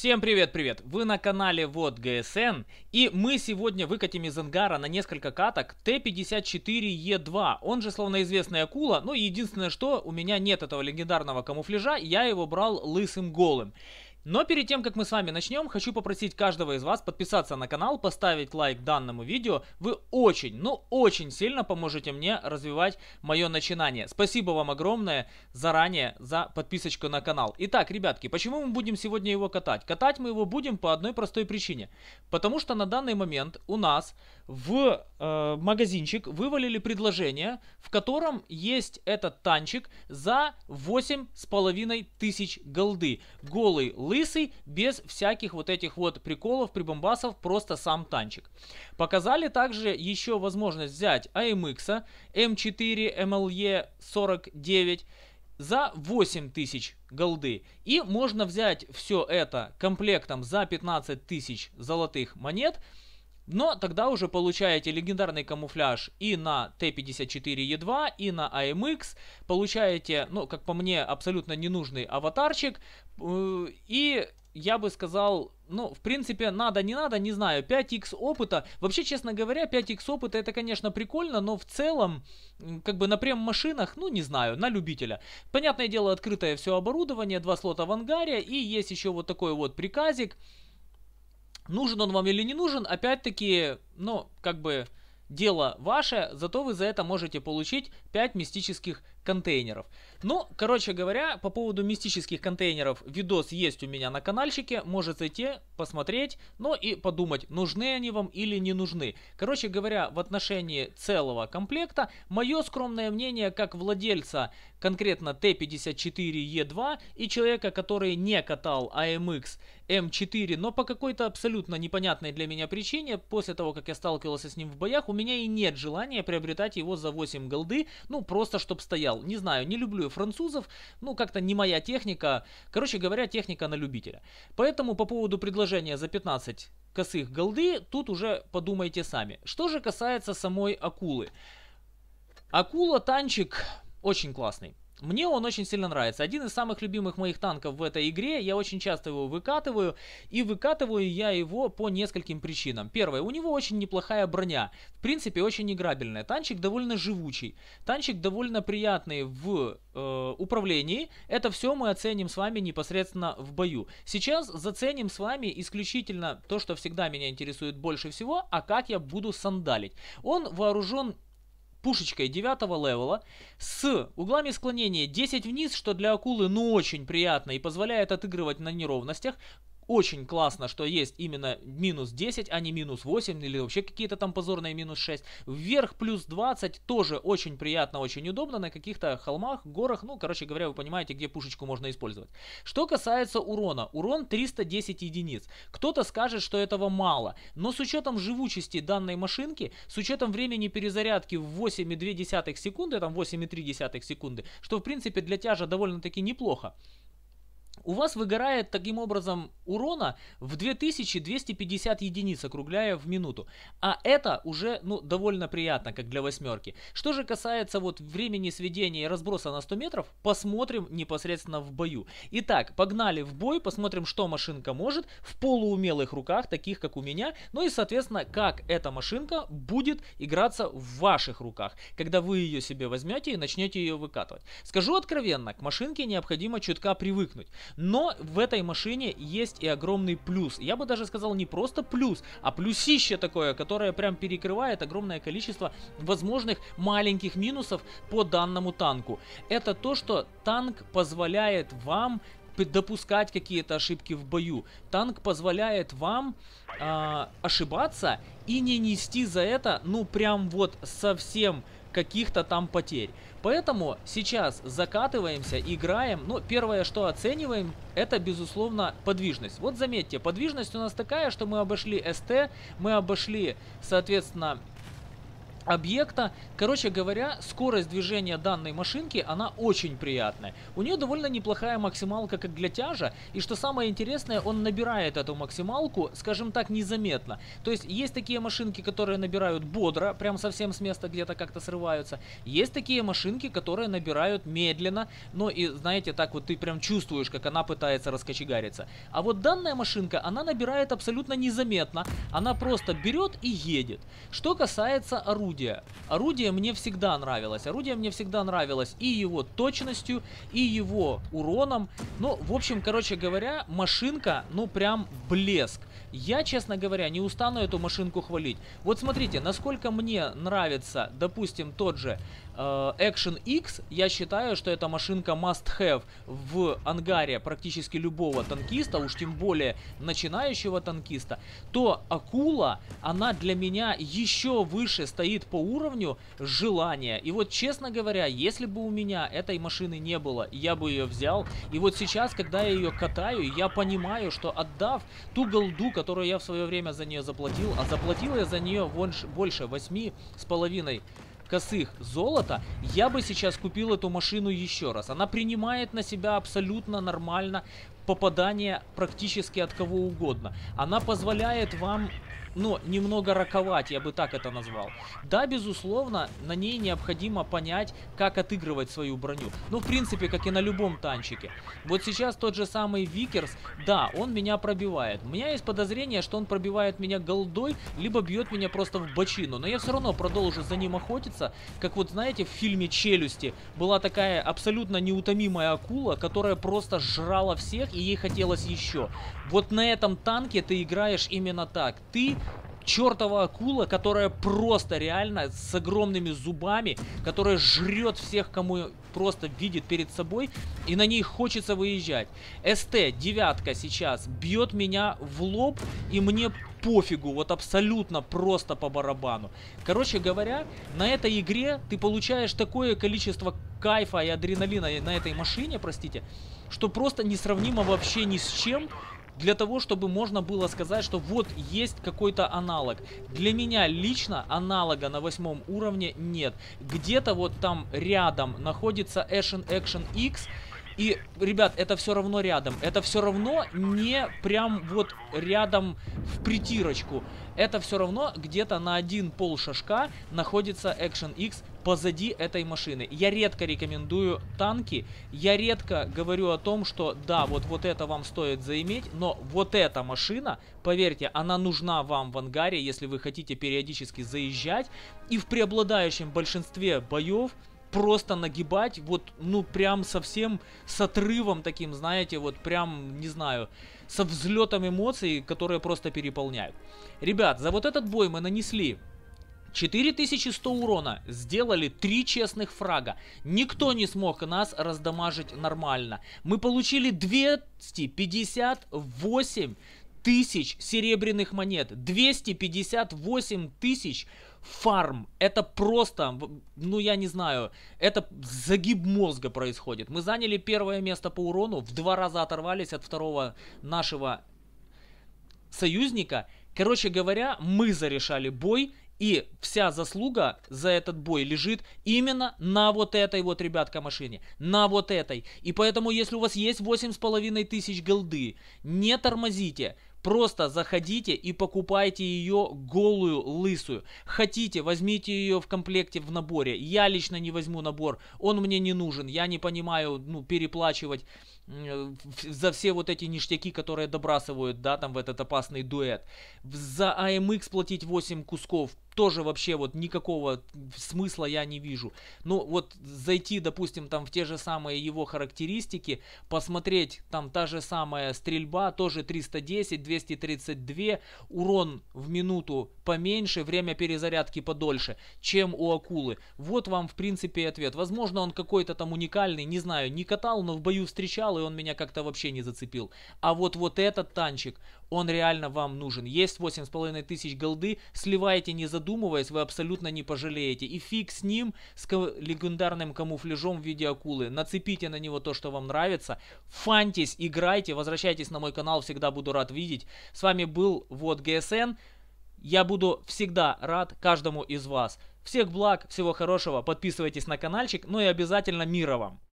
Всем привет-привет! Вы на канале Вот ГСН и мы сегодня выкатим из ангара на несколько каток Т-54Е2, он же словно известная акула, но единственное что, у меня нет этого легендарного камуфляжа, я его брал лысым голым. Но перед тем, как мы с вами начнем, хочу попросить каждого из вас подписаться на канал, поставить лайк данному видео. Вы очень, ну очень сильно поможете мне развивать мое начинание. Спасибо вам огромное заранее за подписочку на канал. Итак, ребятки, почему мы будем сегодня его катать? Катать мы его будем по одной простой причине. Потому что на данный момент у нас в Э, магазинчик вывалили предложение, в котором есть этот танчик за восемь с половиной тысяч голды. Голый, лысый, без всяких вот этих вот приколов, прибомбасов, просто сам танчик. Показали также еще возможность взять AMX, M4, MLE 49 за 8 тысяч голды. И можно взять все это комплектом за 15 тысяч золотых монет – но тогда уже получаете легендарный камуфляж и на Т-54Е2, и на АМХ Получаете, ну, как по мне, абсолютно ненужный аватарчик. Э, и я бы сказал, ну, в принципе, надо, не надо, не знаю, 5x опыта. Вообще, честно говоря, 5x опыта это, конечно, прикольно, но в целом, как бы на прем-машинах, ну, не знаю, на любителя. Понятное дело, открытое все оборудование, два слота в ангаре и есть еще вот такой вот приказик. Нужен он вам или не нужен, опять-таки, ну, как бы дело ваше, зато вы за это можете получить 5 мистических контейнеров. Ну, короче говоря, по поводу мистических контейнеров видос есть у меня на каналчике, может зайти, посмотреть, но ну и подумать, нужны они вам или не нужны. Короче говоря, в отношении целого комплекта, мое скромное мнение, как владельца конкретно Т-54Е2 и человека, который не катал AMX а М4, но по какой-то абсолютно непонятной для меня причине, после того, как я сталкивался с ним в боях, у меня и нет желания приобретать его за 8 голды, ну просто чтобы стоял АПЛ. Не знаю, не люблю французов, ну как-то не моя техника. Короче говоря, техника на любителя. Поэтому по поводу предложения за 15 косых голды, тут уже подумайте сами. Что же касается самой акулы. Акула танчик очень классный. Мне он очень сильно нравится. Один из самых любимых моих танков в этой игре. Я очень часто его выкатываю. И выкатываю я его по нескольким причинам. Первое. У него очень неплохая броня. В принципе, очень играбельная. Танчик довольно живучий. Танчик довольно приятный в э, управлении. Это все мы оценим с вами непосредственно в бою. Сейчас заценим с вами исключительно то, что всегда меня интересует больше всего. А как я буду сандалить. Он вооружен пушечкой 9 левела с углами склонения 10 вниз, что для акулы ну очень приятно и позволяет отыгрывать на неровностях, очень классно, что есть именно минус 10, а не минус 8 или вообще какие-то там позорные минус 6. Вверх плюс 20 тоже очень приятно, очень удобно на каких-то холмах, горах. Ну, короче говоря, вы понимаете, где пушечку можно использовать. Что касается урона. Урон 310 единиц. Кто-то скажет, что этого мало. Но с учетом живучести данной машинки, с учетом времени перезарядки в 8,2 секунды, там 8,3 секунды, что в принципе для тяжа довольно-таки неплохо у вас выгорает таким образом урона в 2250 единиц, округляя в минуту. А это уже ну, довольно приятно, как для восьмерки. Что же касается вот времени сведения и разброса на 100 метров, посмотрим непосредственно в бою. Итак, погнали в бой, посмотрим, что машинка может в полуумелых руках, таких как у меня. Ну и, соответственно, как эта машинка будет играться в ваших руках, когда вы ее себе возьмете и начнете ее выкатывать. Скажу откровенно, к машинке необходимо чутка привыкнуть. Но в этой машине есть и огромный плюс. Я бы даже сказал не просто плюс, а плюсище такое, которое прям перекрывает огромное количество возможных маленьких минусов по данному танку. Это то, что танк позволяет вам допускать какие-то ошибки в бою. Танк позволяет вам э, ошибаться и не нести за это, ну прям вот совсем каких-то там потерь. Поэтому сейчас закатываемся, играем. Но ну, первое, что оцениваем, это, безусловно, подвижность. Вот заметьте, подвижность у нас такая, что мы обошли СТ, мы обошли, соответственно, объекта. Короче говоря, скорость движения данной машинки, она очень приятная. У нее довольно неплохая максималка как для тяжа, и что самое интересное, он набирает эту максималку, скажем так, незаметно. То есть есть такие машинки, которые набирают бодро, прям совсем с места где-то как-то срываются. Есть такие машинки, которые набирают медленно, но и знаете, так вот ты прям чувствуешь, как она пытается раскочегариться. А вот данная машинка, она набирает абсолютно незаметно, она просто берет и едет. Что касается оружия, орудия. Орудие мне всегда нравилось. Орудие мне всегда нравилось и его точностью, и его уроном. Ну, в общем, короче говоря, машинка, ну, прям блеск. Я, честно говоря, не устану эту машинку хвалить. Вот смотрите, насколько мне нравится, допустим, тот же Э, Action X, я считаю, что эта машинка must-have в ангаре практически любого танкиста, уж тем более начинающего танкиста, то Акула, она для меня еще выше стоит по уровню желания. И вот, честно говоря, если бы у меня этой машины не было, я бы ее взял. И вот сейчас, когда я ее катаю, я понимаю, что отдав ту голду, которую я в свое время за нее заплатил, а заплатил я за нее больше 8,5 косых золота, я бы сейчас купил эту машину еще раз. Она принимает на себя абсолютно нормально попадание практически от кого угодно. Она позволяет вам но ну, немного раковать, я бы так это назвал. Да, безусловно, на ней необходимо понять, как отыгрывать свою броню. Ну, в принципе, как и на любом танчике. Вот сейчас тот же самый Викерс, да, он меня пробивает. У меня есть подозрение, что он пробивает меня голдой, либо бьет меня просто в бочину. Но я все равно продолжу за ним охотиться. Как вот, знаете, в фильме «Челюсти» была такая абсолютно неутомимая акула, которая просто жрала всех, и ей хотелось еще. Вот на этом танке ты играешь именно так. Ты чертова акула, которая просто реально с огромными зубами, которая жрет всех, кому просто видит перед собой, и на ней хочется выезжать. СТ девятка сейчас бьет меня в лоб, и мне пофигу, вот абсолютно просто по барабану. Короче говоря, на этой игре ты получаешь такое количество кайфа и адреналина на этой машине, простите, что просто несравнимо вообще ни с чем, для того, чтобы можно было сказать, что вот есть какой-то аналог. Для меня лично аналога на восьмом уровне нет. Где-то вот там рядом находится Action Action X, и, ребят, это все равно рядом. Это все равно не прям вот рядом в притирочку. Это все равно где-то на один пол шажка находится Action X позади этой машины. Я редко рекомендую танки. Я редко говорю о том, что да, вот, вот это вам стоит заиметь. Но вот эта машина, поверьте, она нужна вам в ангаре, если вы хотите периодически заезжать. И в преобладающем большинстве боев просто нагибать, вот, ну, прям совсем с отрывом таким, знаете, вот прям, не знаю, со взлетом эмоций, которые просто переполняют. Ребят, за вот этот бой мы нанесли 4100 урона, сделали 3 честных фрага. Никто не смог нас раздамажить нормально. Мы получили 258 тысяч серебряных монет, 258 тысяч фарм. Это просто, ну я не знаю, это загиб мозга происходит. Мы заняли первое место по урону, в два раза оторвались от второго нашего союзника. Короче говоря, мы зарешали бой, и вся заслуга за этот бой лежит именно на вот этой вот, ребятка, машине. На вот этой. И поэтому, если у вас есть 8,5 тысяч голды, не тормозите. Просто заходите и покупайте ее голую, лысую. Хотите, возьмите ее в комплекте в наборе. Я лично не возьму набор, он мне не нужен. Я не понимаю, ну, переплачивать за все вот эти ништяки, которые добрасывают, да, там в этот опасный дуэт. За AMX платить 8 кусков тоже вообще вот никакого смысла я не вижу. Ну вот зайти, допустим, там в те же самые его характеристики, посмотреть там та же самая стрельба, тоже 310, 232, урон в минуту поменьше, время перезарядки подольше, чем у акулы. Вот вам в принципе ответ. Возможно он какой-то там уникальный, не знаю, не катал, но в бою встречал и он меня как-то вообще не зацепил. А вот вот этот танчик, он реально вам нужен. Есть 8,5 тысяч голды, сливайте не задумываясь задумываясь, вы абсолютно не пожалеете. И фиг с ним, с легендарным камуфляжом в виде акулы. Нацепите на него то, что вам нравится. Фантись, играйте, возвращайтесь на мой канал, всегда буду рад видеть. С вами был Вот ГСН. Я буду всегда рад каждому из вас. Всех благ, всего хорошего, подписывайтесь на каналчик, ну и обязательно мира вам!